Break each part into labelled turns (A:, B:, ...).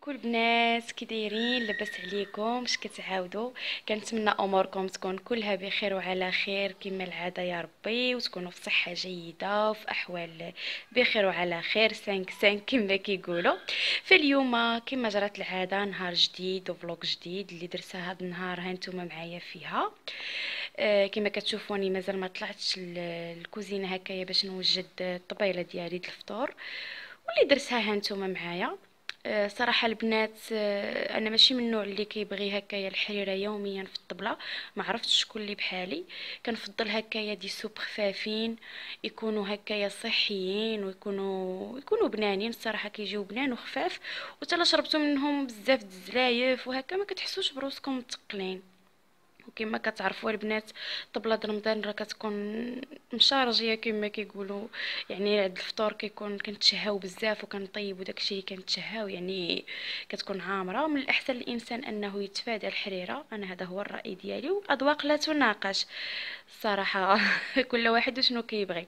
A: كل بنات كي دايرين لاباس عليكم اش كتعاودوا كنتمنى اموركم تكون كلها بخير وعلى خير كما العاده يا ربي وتكونوا في صحه جيده وفي احوال بخير وعلى خير 5 5 كما كيقولوا فاليوم كما جرت العاده نهار جديد وفلوق جديد اللي درتها هذا النهار هانتوما معايا فيها آه، كما كتشوفوني مازال ما طلعتش الكوزينه هكايا باش نوجد الطبيله ديالي الفطور واللي درتها هانتوما معايا آه، صراحه البنات آه، انا ماشي من النوع اللي كيبغي هكايا الحريره يوميا في الطبله ما عرفتش شكون اللي بحالي كنفضل هكايا دي سوب خفافين يكونوا هكايا صحيين ويكونوا يكونوا بنانين الصراحه كيجيو بنان وخفاف وتلا شربتو منهم بزاف د الزلايف وهكا ما كتحسوش بروسكم متقلين وكما كتعرفوا البنات طبله رمضان راه كتكون مشارجيه كما كيقولوا يعني عند الفطور كيكون كنتشهاو بزاف وكنطيب وداكشي كنتشهاو يعني كتكون عامره من الاحسن الانسان انه يتفادى الحريره انا هذا هو الراي ديالي واذواق لا تناقش الصراحه كل واحد شنو كيبغي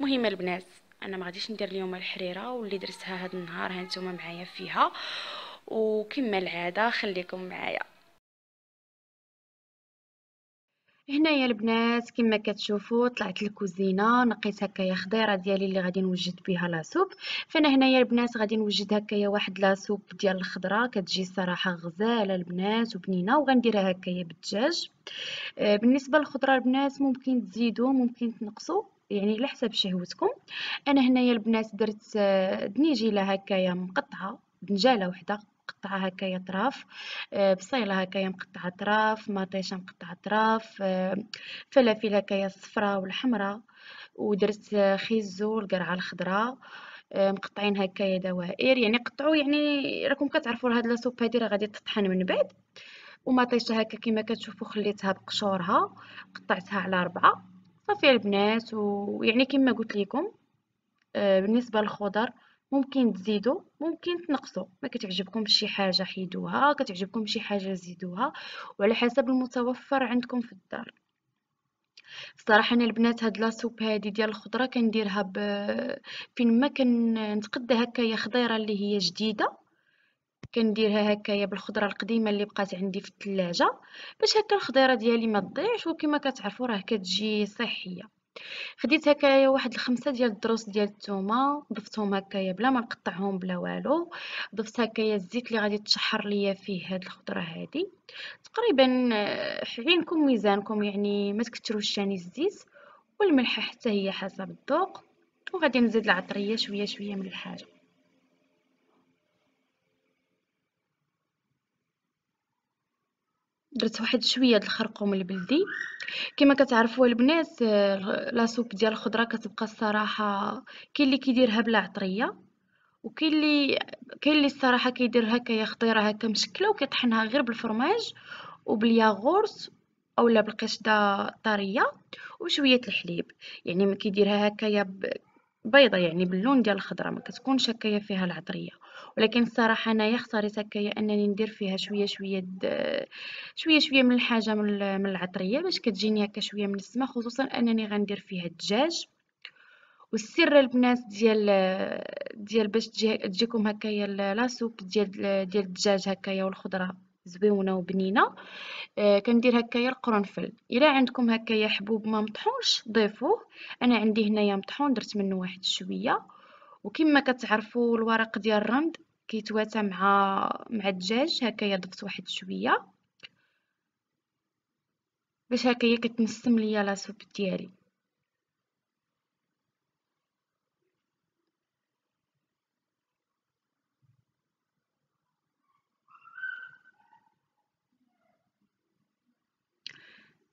A: مهم البنات انا ما غاديش ندير اليوم الحريره واللي درتها هذا النهار هانتوما معايا فيها وكما العاده خليكم معايا هنايا البنات كما كتشوفوا طلعت الكوزينه نقيت هكايا خضيره ديالي اللي غادي نوجد بها لاسوب فانا هنايا البنات غادي نوجد هكايا واحد لاسوب ديال الخضره كتجي صراحه غزاله البنات وبنينه وغنديرها هكايا بالدجاج آه، بالنسبه للخضره البنات ممكن تزيدوا ممكن تنقصوا يعني على حسب شهوتكم انا هنايا البنات درت آه، دنيجيله هكايا مقطعه دنجاله وحده مقطعه هكايا طراف آه، بصيله هكايا مقطعه طراف مطيشه مقطعه طراف آه، فلافل هكايا الصفراء والحمراء ودرت خيزو القرعه الخضراء آه، مقطعين هكايا دوائر يعني قطعوا يعني راكم كتعرفوا هاد لاسوب هادي راه غادي تطحن من بعد ومطيشه هكا كما كتشوفوا خليتها بقشورها قطعتها على ربعه صافي البنات ويعني كما قلت لكم بالنسبه للخضر ممكن تزيدوا ممكن تنقصوا ما كتعجبكم شي حاجه حيدوها كتعجبكم شي حاجه زيدوها وعلى حسب المتوفر عندكم في الدار صراحة انا البنات هاد لاسوب هادي ديال الخضره كنديرها ب... فين ما كنتقدى هكايا خضيره اللي هي جديده كنديرها هكايا بالخضره القديمه اللي بقات عندي في الثلاجه باش هكا الخضيره ديالي ما تضيعش وكما كتعرفوا راه كتجي صحيه خديت هكايا واحد الخمسة ديال الدروس ديال الثومه ضفتهم هكايا بلا ما نقطعهم بلا والو ضفت هكايا الزيت اللي غادي تشحر ليا فيه هاد الخضره هادي تقريبا عينكم آه، ميزانكم يعني ما تكثروش ثاني يعني الزيت والملح حتى هي حسب الذوق وغادي نزيد العطريه شويه شويه من الحاجه درت واحد شويه د الخرقوم البلدي كما كتعرفوا البنات آه، لا سوب ديال الخضره كتبقى الصراحه كاين اللي كيديرها بلا عطريه وكاين اللي كاين اللي الصراحه كيديرها هكا خضيره هكا مشكله وكيطحنها غير بالفرماج وبالياغورت اولا بالقشده طريه وشويه الحليب يعني ما كيديرها هكايا ب... بيضة يعني باللون ديال الخضرة ما كتكونش هكايا فيها العطرية ولكن الصراحة انايا يختاري هكايا انني ندير فيها شوية شوية شوية شوية من الحاجة من العطرية باش كتجيني هكا شوية من السما خصوصا انني غندير فيها الدجاج والسر البنات ديال ديال باش تجيكم هكايا لا سوب ديال ديال الدجاج هكايا والخضره زويونه وبنينه آه كندير هكايا القرنفل الا عندكم هكايا حبوب ما مطحونش ضيفوه انا عندي هنايا مطحون درت منه واحد شويه وكما كتعرفوا الورق ديال الرمد كيتواتى مع مع الدجاج هكايا ضفت واحد شويه
B: باش هكايا كتنسم ليا لا ديالي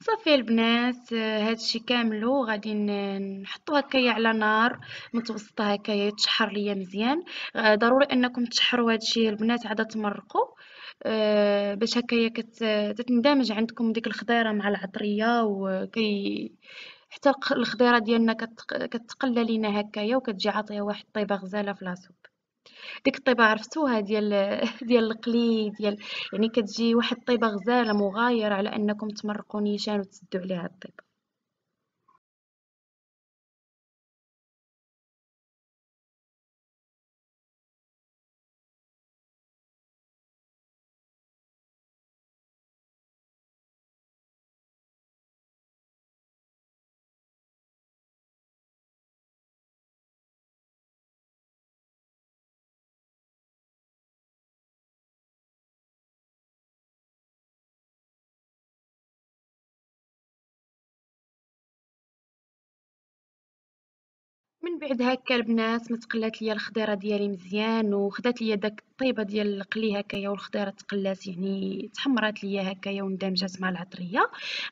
A: صافي البنات آه، هادشي كاملو غادي نحطو هكايا على نار متوسطه هكايا يتشحر ليا مزيان آه، ضروري انكم تشحروا هادشي البنات عاد تمرقوا آه، باش هكايا كتندمج عندكم ديك الخضيره مع العطريه وكي حتى الخضيره ديالنا كتقلى لينا هكايا وكتجي عاطيه واحد الطيبه غزاله في لاصوب ديك الطيبة عرفتوها ديال ديال القلي ديال يعني كتجي واحد الطيبة غزالة مغايرة على انكم تمرقوا
B: نيشان وتسدوا عليها الطيبة من بعد هكا البنات متقلات ليا الخضيره ديالي مزيان وخدات ليا داك الطيبه ديال
A: القلي هكايا والخضيره تقلات يعني تحمرات ليا هكايا وندمجات مع العطريه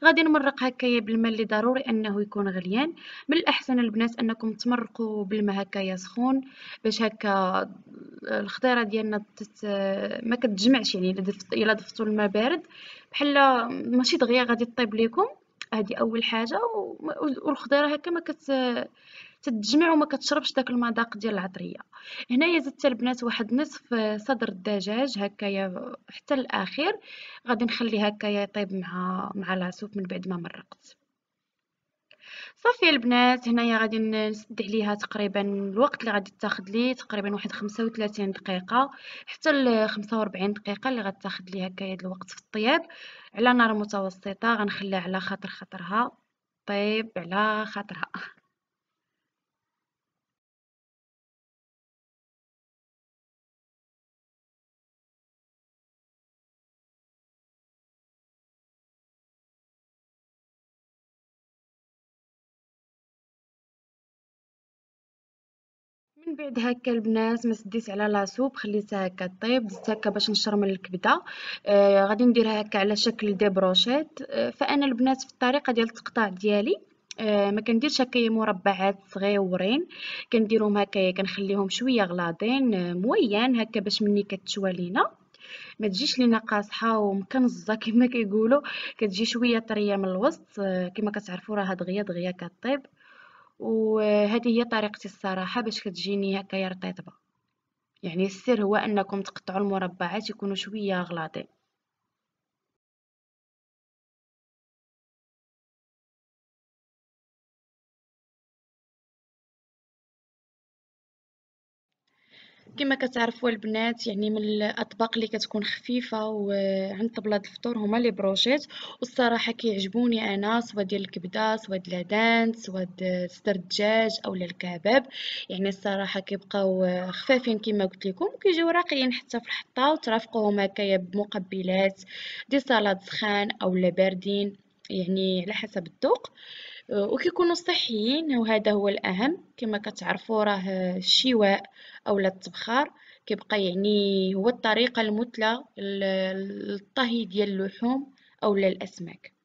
A: غادي نمرق هكايا بالماء اللي ضروري انه يكون غليان من الاحسن البنات انكم تمرقوا بالماء هكايا سخون باش هكا الخضيره ديالنا تت... ما كتجمعش يعني الا ضفتوا الماء بارد بحال ماشي دغيا غادي طيب ليكم هذه اول حاجه والخضيره هكا ما كت تتجمع وما كتشربش داك المذاق ديال العطريه هنايا زدت البنات واحد نصف صدر الدجاج هكايا حتى الاخير غادي نخلي هكايا يطيب مع مع العسوف من بعد ما مرقت صافي البنات هنايا غادي نسد عليها تقريبا الوقت اللي غادي تاخذ لي تقريبا واحد 35 دقيقه حتى ل 45 دقيقه اللي غتاخذ لي هكايا الوقت في الطياب على نار متوسطه غنخليها
B: على خاطر خاطرها طيب على خاطرها من بعد هكا البنات ما سديت على لاسوب خليتها هكا طيب
A: درت هكا باش نشرمل الكبده آه غادي نديرها هكا على شكل دي بروشيت آه فانا البنات في الطريقه ديال التقطاع ديالي آه ما كنديرش هكايا مربعات صغيورين كنديرهم هكايا كنخليهم شويه غلاضين آه مويان هكا باش مني كتشوى لينا ما تجيش لينا قاصحه ومكنزه كما كيقولوا كتجي شويه طريه من الوسط آه كما كتعرفوا راها دغيا دغيا كطيب وهذه هي طريقتي الصراحه باش كتجيني هكايا رطيطبه يعني السر هو انكم تقطعوا
B: المربعات يكونوا شويه غلاطين كما كتعرفوا البنات يعني من الاطباق
A: اللي كتكون خفيفه وعند طبله الفطور هما لي بروشيت والصراحه كيعجبوني انا سواء ديال الكبده سواء ديال العدان سواء صدر الدجاج او الكباب يعني الصراحه كيبقاو خفافين كما قلت لكم وكيجيو راقيين حتى في الحطه وترافقوهم هكايا بمقبلات دي سلطه سخان او باردين يعني على حسب الذوق وكيكونوا صحيين وهذا هو الاهم كما كتعرفوا راه الشواء اولا التبخار كيبقى يعني هو الطريقه المثلى للطهي ديال اللحوم اولا الاسماك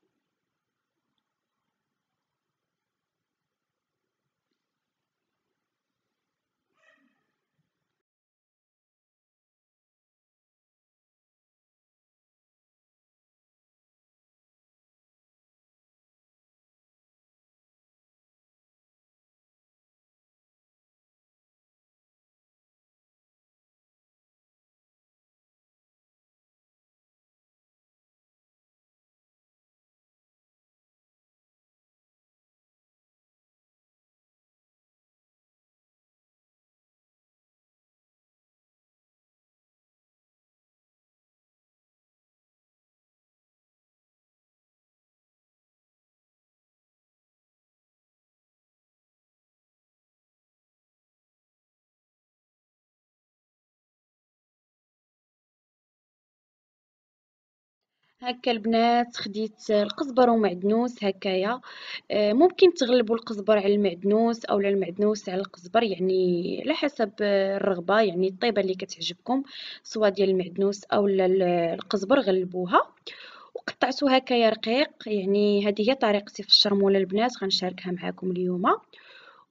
B: هكا البنات خديت القزبر
A: ومعدنوس هكايا آه، ممكن تغلبوا القزبر على المعدنوس او المعدنوس على القزبر يعني على حسب الرغبه يعني الطيبه اللي كتعجبكم سواء ديال المعدنوس او القزبر غلبوها وقطعتو هكايا رقيق يعني هذه هي طريقتي في الشرموله البنات غنشاركها معكم اليوم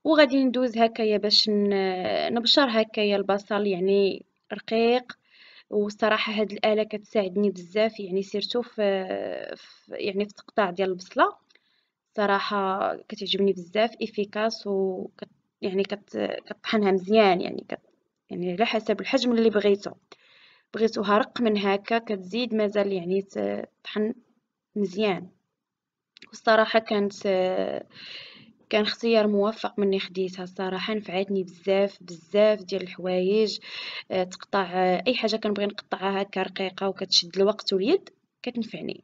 A: وغادي ندوز هكايا باش نبشر هكايا البصل يعني رقيق وصراحه هاد الاله كتساعدني بزاف يعني سيرتو في يعني في التقطاع ديال البصله صراحه كتعجبني بزاف افيكاس و يعني كطحنها مزيان يعني كت... يعني على حسب الحجم اللي بغيتو بغيتوها رق من هكا كتزيد مازال يعني تطحن مزيان والصراحه كانت كان اختيار موفق مني خديتها الصراحه نفعتني بزاف بزاف ديال الحوايج آه، تقطع آه، اي حاجه كنبغي
B: نقطعها هكا رقيقه وكتشد الوقت واليد كتنفعني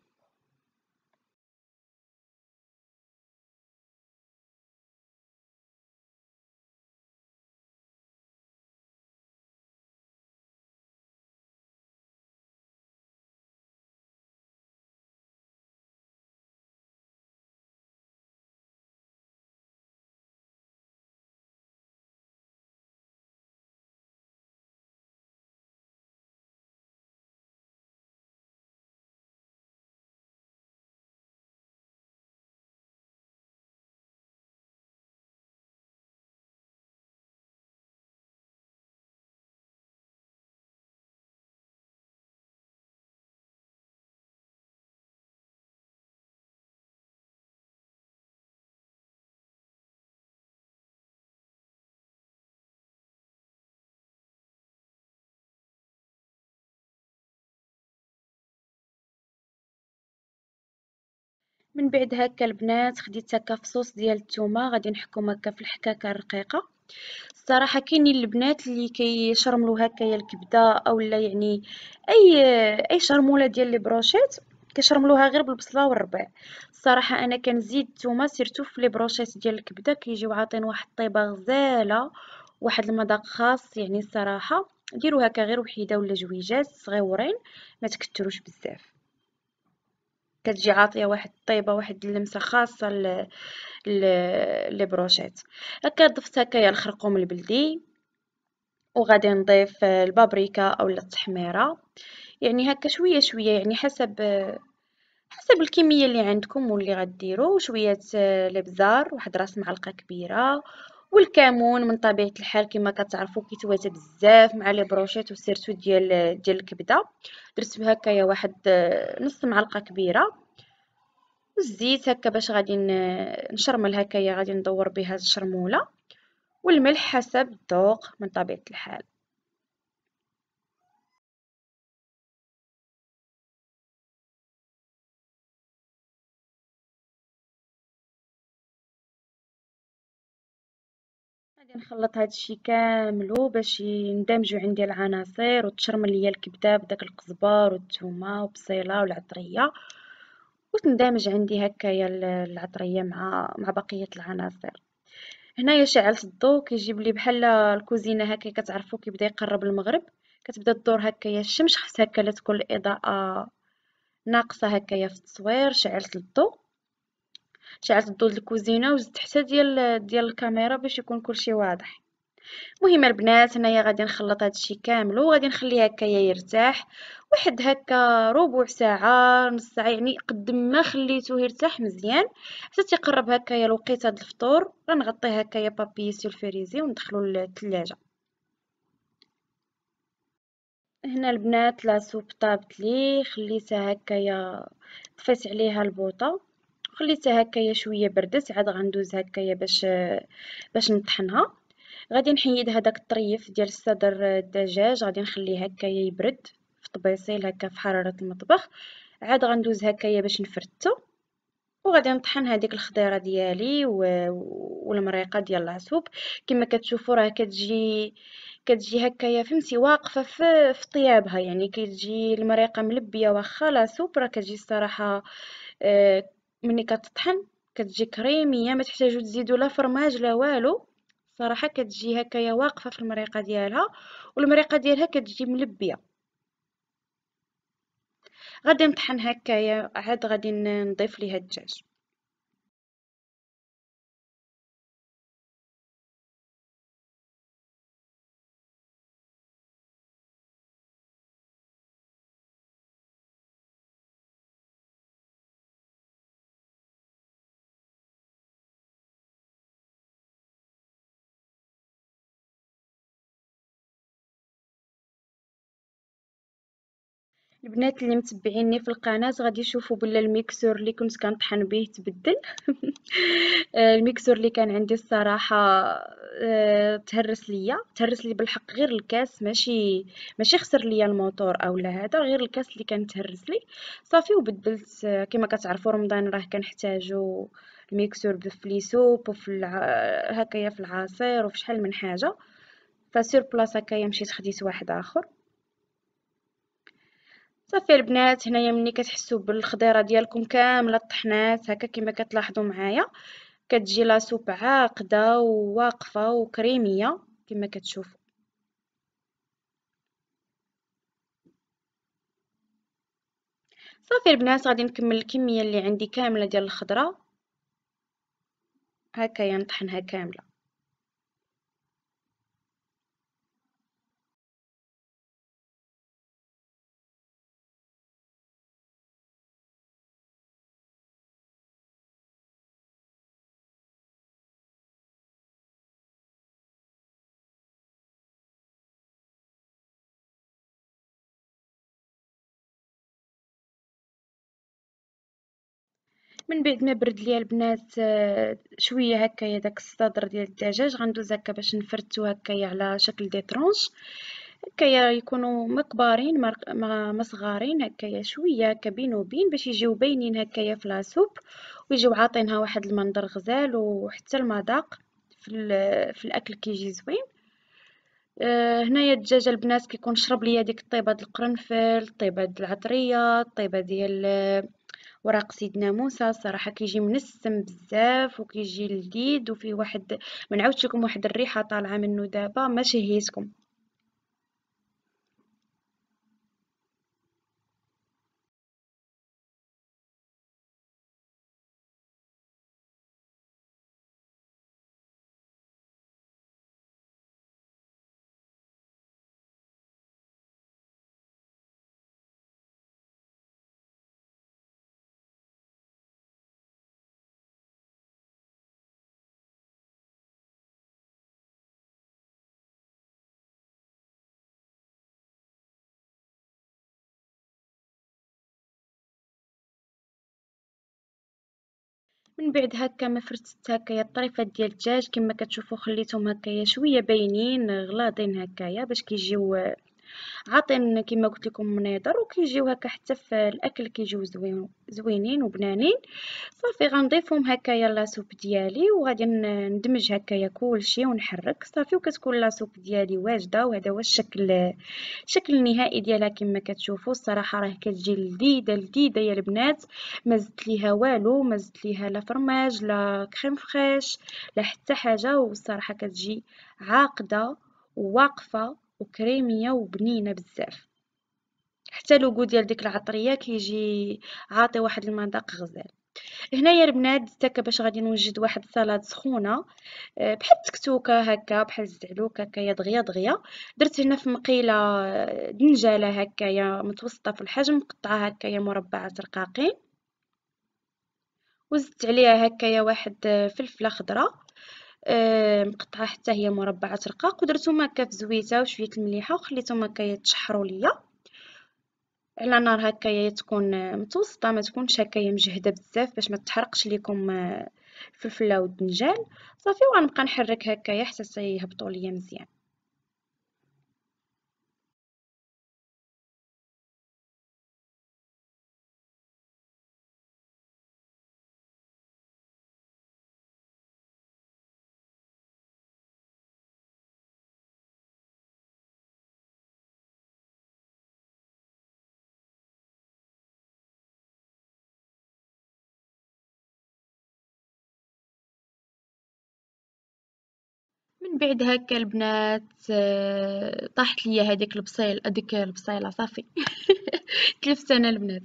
B: من بعد هكا البنات خديت هكا فصوص ديال الثومه غادي نحكم هكا في الحكاكه الرقيقه
A: الصراحه كاينين البنات اللي هكا هكايا الكبده اولا يعني اي اي شرموله ديال لي بروشيت كنشرملوها غير بالبصله والربع الصراحه انا كنزيد الثومه سيرتو في لي بروشيت ديال الكبده كيجيو عاطين واحد الطيبه غزاله واحد المذاق خاص يعني الصراحه ديروا هكا غير وحيده ولا جويجات صغيورين ما تكثروش بزاف كتجي عاطيه واحد الطيبه واحد اللمسه خاصه ل لي بروشيت هكا ضفت هكايا الخرقوم البلدي وغادي نضيف البابريكا اولا التحميره يعني هكا شويه شويه يعني حسب حسب الكميه اللي عندكم واللي غديروا شويه الابزار واحد راس معلقه كبيره والكمون من طبيعه الحال كما كتعرفوا كيتواتى بزاف مع لي بروشيت وسيرتو ديال ديال الكبده درت هكايا واحد آه، نص معلقه كبيره والزيت هكا باش غادي نشرمل هكايا غادي ندور بها الشرموله
B: والملح حسب الذوق من طبيعه الحال كنخلط هذا الشيء كامل باش يندمجوا عندي العناصر وتشرمل ليا الكبده
A: بداك القزبر والثومه والبصيله والعطريه وتندمج عندي هكايا العطريه مع مع بقيه العناصر هنايا شعلت الضو كيجيب لي بحال الكوزينه هكا كتعرفوا كيبدا يقرب المغرب كتبدا تدور هكايا الشمس خص هكا لا تكون الاضاءه ناقصه هكايا في التصوير شعلت الضو شعلت الضوء الكوزينه وزدت حتى ديال ديال الكاميرا باش يكون كلشي واضح المهم البنات انايا غادي نخلط هادشي كامل وغادي نخليه هكايا يرتاح واحد هكا ربع ساعه نص ساعه يعني قد ما خليته يرتاح مزيان حتى تيقرب هكايا الوقيته هاد الفطور غنغطيه هكايا بابي سولفريزي وندخلو للثلاجه هنا البنات لا سوب طابت لي خليتها هكايا طفيت عليها البوطه خليتها هكايا شويه بردت عاد غندوز هكايا باش باش نطحنها غادي نحيد هذاك الطريف ديال الصدر الدجاج غادي نخليه هكايا يبرد في طبيصيل هكا في حراره المطبخ عاد غندوز هكايا باش نفرتو وغادي نطحن هذيك الخضيره ديالي و... والمريقه ديال العسوب كما كتشوفوا راه كتجي كتجي هكايا فهمتي واقفه في, في طيابها يعني كتجي المريقه ملبيه واخا لا سوب راه كتجي الصراحه آه ملي كتطحن كتجي كريميه ما تحتاجوا تزيدوا لا فرماج لا والو صراحه كتجي هكايا واقفه في المريقه ديالها والمريقه ديالها كتجي ملبيه
B: غادي نطحن هكايا عاد غادي نضيف ليها الدجاج البنات اللي متبعيني في القناه غادي يشوفوا بلا الميكسور اللي كنت كنطحن
A: به تبدل آه، الميكسور اللي كان عندي الصراحه آه، تهرس ليا تهرس لي بالحق غير الكاس ماشي ماشي خسر ليا الموتور اولا هذا غير الكاس اللي كان تهرس لي صافي وبدلت آه، كما كتعرفوا رمضان راه كنحتاجو الميكسور في لي وفي الع... هكايا في العصير وفي شحال من حاجه فسير بلاصه هكايا مشيت خديت واحد اخر صافي البنات هنايا ملي كتحسوا بالخضيره ديالكم كامله طحنات هكا كما كتلاحظوا معايا كتجي لا سوب عاقده وواقفه وكريميه كما كتشوفوا صافي البنات غادي نكمل الكميه اللي عندي كامله ديال
B: الخضره هكا ينطحنها كامله من بعد ما برد ليا البنات آه، شويه هكايا داك الصدر ديال الدجاج غندوز هكا باش
A: نفرتو هكايا على شكل دي ترونش هكايا يكونوا مكبارين ما ما صغارين هكايا شويه هكا بين وبين باش يجيو باينين هكايا في لاسوب ويجيو عاطينها واحد المنظر غزال وحتى المذاق في, في الاكل كيجي زوين آه، هنايا الدجاج البنات كيكون شرب ليا ديك الطيبه ديال القرنفل الطيبه ديال العطريه الطيبه ديال آه، وراق سيدنا موسى صراحة كيجي منسم بزاف وكيجي لذيذ وفيه واحد ما نعاودش لكم واحد الريحه طالعه
B: منه دابا ما شهيتكم من بعد هكا ما فرتت هكايا الطريفات ديال الدجاج كما كتشوفوا خليتهم هكايا
A: شويه باينين غلاضين هكايا باش كيجيو عاطين كما قلت لكم منيضر وكيجيو هكا حتى في الاكل كيجيو زوين زوينين وبنانين صافي غنضيفهم هكايا سوب ديالي وغادي ندمج هكايا كلشي ونحرك صافي وكتكون سوب ديالي واجده وهذا هو الشكل الشكل النهائي ديالها كما كتشوفوا الصراحه راه كتجي لذيذه لذيذه يا البنات ما زدت ليها والو ما زدت ليها لا فرماج لا كريم فريش لا حتى حاجه والصراحه كتجي عاقده وواقفه وكريميه وبنينه بزاف حتى لوغو ديال ديك العطريه كيجي عاطي واحد المذاق غزال هنايا البنات تاكا باش غادي نوجد واحد السلطه سخونه آه، بحال التكتوكه هكا بحال الزعلوكه هكايا دغيا دغيا درت هنا في مقيله آه، دنجاله هكايا متوسطه في الحجم مقطعه هكايا مربعات رقاقين وزدت عليها هكايا واحد آه، فلفله خضراء آه، مقطعه حتى هي مربعات رقاق ودرتهم هكا في زويته وشويه المليحه وخليتهم هكا يتشحروا ليا على نار هكايا تكون متوسطه ما تكونش هكايا مجهده بزاف باش ما تحرقش ليكم الفلفله آه، والدنجال صافي وغنبقى نحرك هكايا حتى يهبطوا
B: ليا مزيان من بعد هكا البنات آه، طاحت ليا هذيك البصيل هذيك البصيله صافي
A: تلفت انا البنات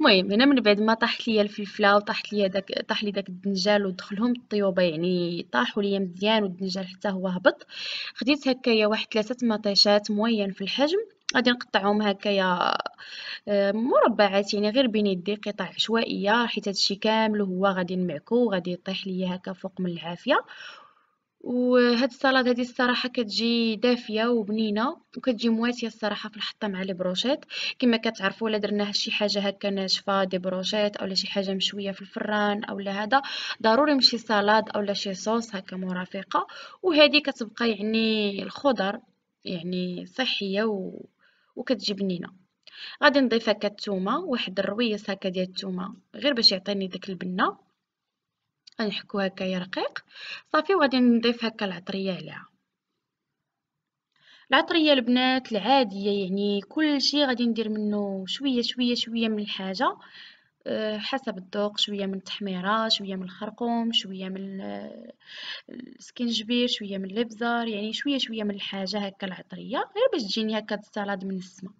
A: المهم هنا من بعد ما طاحت ليا الفلفله وطاحت ليا داك طاح لي داك الدنجال ودخلهم الطيوبه يعني طاحوا ليا مزيان والدنجال حتى هو هبط خديت هكايا واحد ثلاثه مطيشات موين في الحجم غادي نقطعهم هكايا آه، مربعات يعني غير بين يدي قطع عشوائيه حيت هادشي كامل هو غادي نمعكو وغادي يطيح ليا هكا فوق من العافيه وهاد السلطه هادي الصراحه كتجي دافيه وبنينه وكتجي مواتيه الصراحه في الحطه مع البروشيط كما كتعرفوا الا درنا شي حاجه هكا ناشفه دي بروشيط اولا شي حاجه مشويه في الفران اولا هذا ضروري مشي سلطه اولا شي صوص هكا مرافقه وهذه كتبقى يعني الخضر يعني صحيه و... وكتجي بنينه غادي نضيف هكا الثومه واحد الرويس هكا ديال الثومه غير باش يعطيني داك البنه غنحكو هكايا رقيق صافي وغادي نضيف هكا العطريه عليها العطريه البنات العاديه يعني كلشي غادي ندير منه شويه شويه شويه من الحاجه أه، حسب الذوق شويه من التحميره شويه من الخرقوم شويه من السكنجبير شويه من الابزار يعني
B: شويه شويه من الحاجه هكا العطريه غير باش تجيني هكا السلطه من السما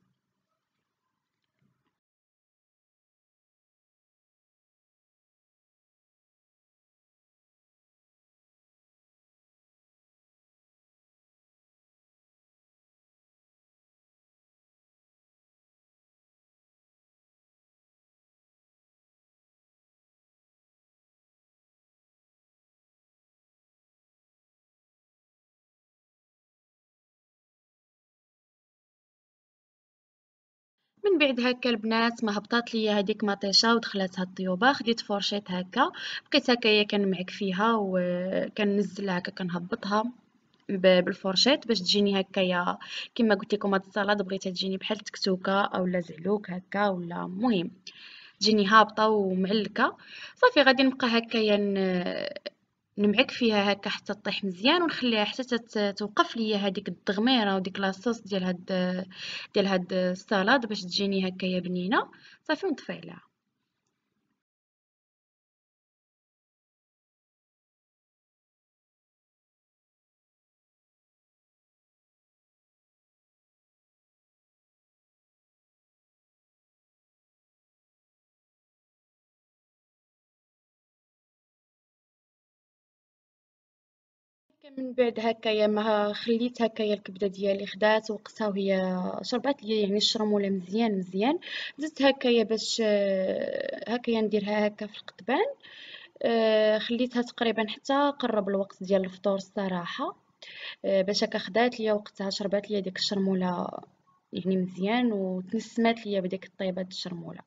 B: من بعد هكا البنات ما هبطات ليا هذيك مطيشه ودخلاتها الطيوبه خديت فورشيت هكا
A: بقيت هكايا كنمعك فيها وكنزلها هكا كنهبطها بالفورشيت باش تجيني هكايا كما قلت لكم هاد السلطه بغيتها تجيني بحال تكتوكه اولا زعلوك هكا ولا المهم تجيني هابطه ومعلكه صافي غادي نبقى هكايا نمعك فيها هكا حتى تطيح مزيان ونخليها حتى توقف ليا هذيك الدغميره وديك لاصوص ديال هاد ديال هاد السلطه باش
B: تجيني هكايا بنينه صافي ونطفي عليها من بعد هكايا ما خليت هكايا الكبده ديالي خدات وقتها وهي شربات لي يعني الشرموله مزيان
A: مزيان زدت هكايا باش آه، هكايا نديرها هكا في القضبان آه، خليتها تقريبا حتى قرب الوقت ديال الفطور الصراحه آه، باش هكا خدات ليا وقتها شربات لي ديك الشرموله يعني مزيان وتنسمات
B: لي بديك الطيبه الشرموله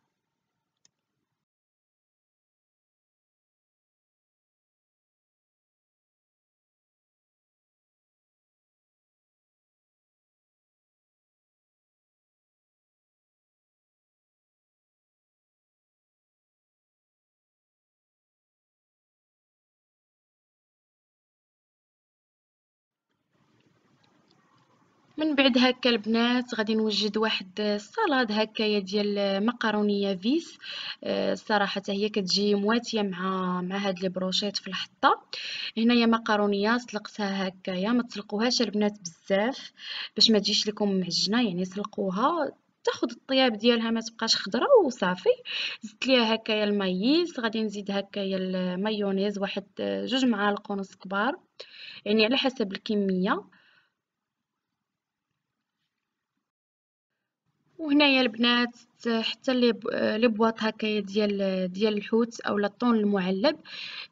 B: من بعد هكا البنات غادي نوجد واحد الصلاد
A: هكايا ديال مقرونيه فيس الصراحه آه، حتى هي كتجي مواتيه مع مع هاد لي بروشيط في الحطه هنايا مقرونيه سلقتها هكايا ما تسلقوهاش البنات بزاف باش ما تجيش لكم معجنه يعني سلقوها تاخذ الطياب ديالها ما تبقاش خضره وصافي زدت ليها هكايا المايز غادي نزيد هكايا المايونيز واحد جوج معالق ونص كبار يعني على حسب الكميه وهنايا البنات حتى لي بواط هكايا ديال ديال الحوت او الطون المعلب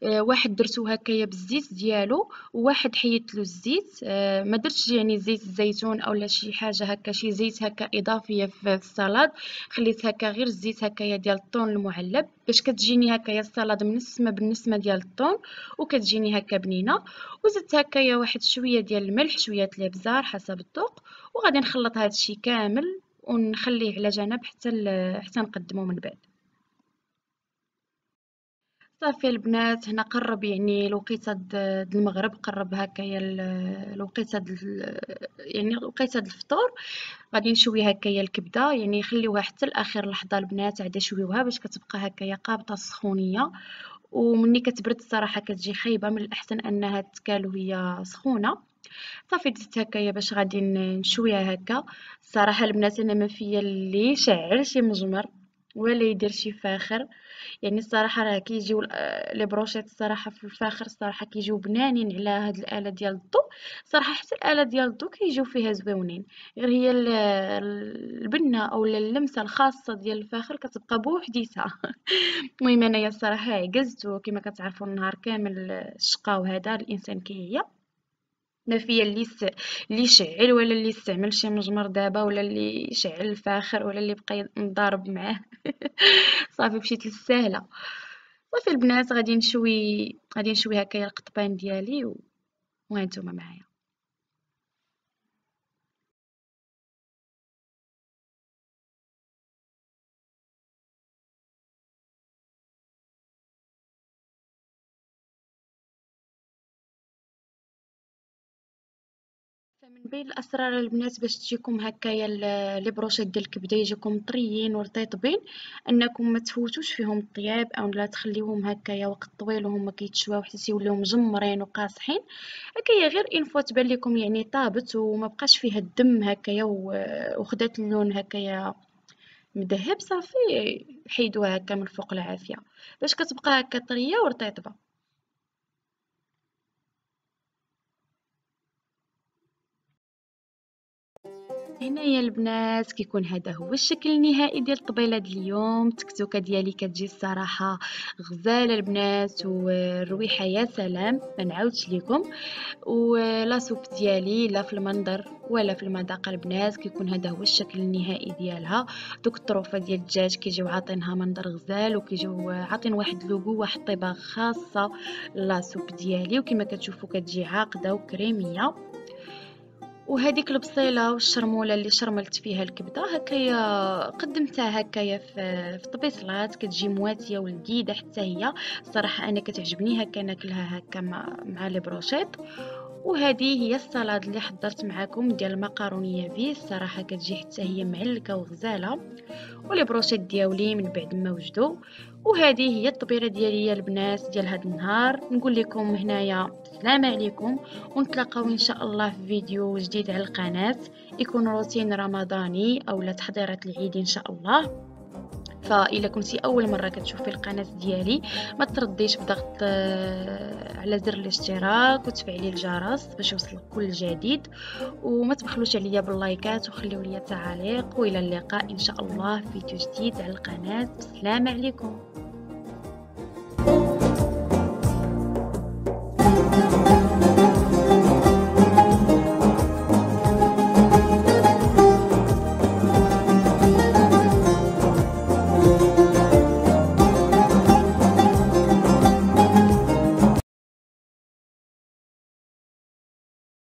A: آه، واحد درتو هكايا بالزيت ديالو وواحد حيدت له الزيت آه، ما درتش يعني زيت الزيتون او لا شي حاجه هكا شي زيت هكا اضافيه في السلطه خليت هكا غير الزيت هكايا ديال الطون المعلب باش كتجيني هكايا السلطه منسمه بالنسمه ديال الطون وكتجيني هكا بنينه وزدت هكايا واحد شويه ديال الملح شويه الابزار حسب الذوق وغادي نخلط هذا الشيء كامل ونخليه على جنب حتى حتى نقدمه من بعد صافي البنات هنا قرب يعني الوقيته د المغرب قرب هكايا الوقيته د يعني الوقيته د الفطور غادي نشوي هكايا الكبده يعني خليوها حتى لاخر لحظه البنات عاد شويوها باش كتبقى هكايا قابطه سخونيه ومني كتبرد الصراحه كتجي خايبه من الاحسن انها تكال وهي سخونه صافي دزت هكايا باش غادي نشويها هكا الصراحه البنات انا ما فيا اللي يشعل شي مجمر ولا يدير شي فاخر يعني الصراحه راه كيجيو آه، لي بروشيت الصراحه في الفاخر الصراحه كيجيو بنانين على هاد الاله ديال الضو صراحه حتى الاله ديال الضو كيجيو فيها زوينين غير هي البنه او اللمسه الخاصه ديال الفاخر كتبقى بوحديتها المهم انايا الصراحه عجزت وكما كتعرفوا النهار كامل الشقا وهذا الانسان كيعيا فيا اللي س... اللي شعل ولا اللي استعمل شي مجمر دابا ولا اللي شعل الفاخر ولا اللي بقى مضارب معاه صافي مشيت للساهله صافي البنات غادي
B: نشوي غادي نشوي هكايا القطبان ديالي و... وهانتوما معايا بين الاسرار البنات باش تجيكم هكايا لي بروشيت ديال الكبده يجيكم
A: طريين ورطيطبين انكم ما تفوتوش فيهم الطياب او لا تخليوهم هكايا وقت طويل وهما كيتشواو حتى تيوليو مجمرين وقاصحين هكايا غير ان فوا تبان لكم يعني طابت وما بقاش فيها الدم هكايا وخدات اللون هكايا مذهب صافي حيدوها هكا من فوق العافيه باش كتبقى هكا طريه
B: ورطيطبه هنايا البنات كيكون هذا هو الشكل النهائي
A: ديال الطبيله ديال اليوم التكتوكه ديالي كتجي الصراحه غزاله البنات والرويحه يا سلام ما نعاودش لكم ولا سوب ديالي لا في المنظر ولا في المذاق البنات كيكون هذا هو الشكل النهائي ديالها دوك الطروفه ديال الدجاج كيجيو عاطينها منظر غزال وكيجيو عاطين واحد لوغو واحد الطيبه خاصه لا سوب ديالي وكما كتشوفوا كتجي عاقده وكريميه وهذيك البصيله والشرموله اللي شرملت فيها الكبده هكايا قدمتها هكايا في طبيصلات كتجي مواتيه ولذيذه حتى هي صراحه انا كتعجبني هكا ناكلها هكا مع لي بروشيط وهذه هي السلطه اللي حضرت معكم ديال المكرونيه في الصراحه كتجي حتى هي معلكه وغزاله ولي بروشيط ديالي من بعد ما وجدوا وهذه هي الطبيره ديالي يا البنات ديال هذا النهار نقول لكم هنايا السلام عليكم ونتلاقاو ان شاء الله في فيديو جديد على القناه يكون روتين رمضاني او تحضيرات العيد ان شاء الله فإلا كنتي أول مرة كتشوفي القناة ديالي ما ترديش بضغط آه، على زر الاشتراك وتفعلي الجرس باش يوصلك كل جديد وما تبخلوش عليا باللايكات وخليو ليا تعاليق والى اللقاء ان شاء الله في فيديو جديد على القناة بسلام عليكم thank you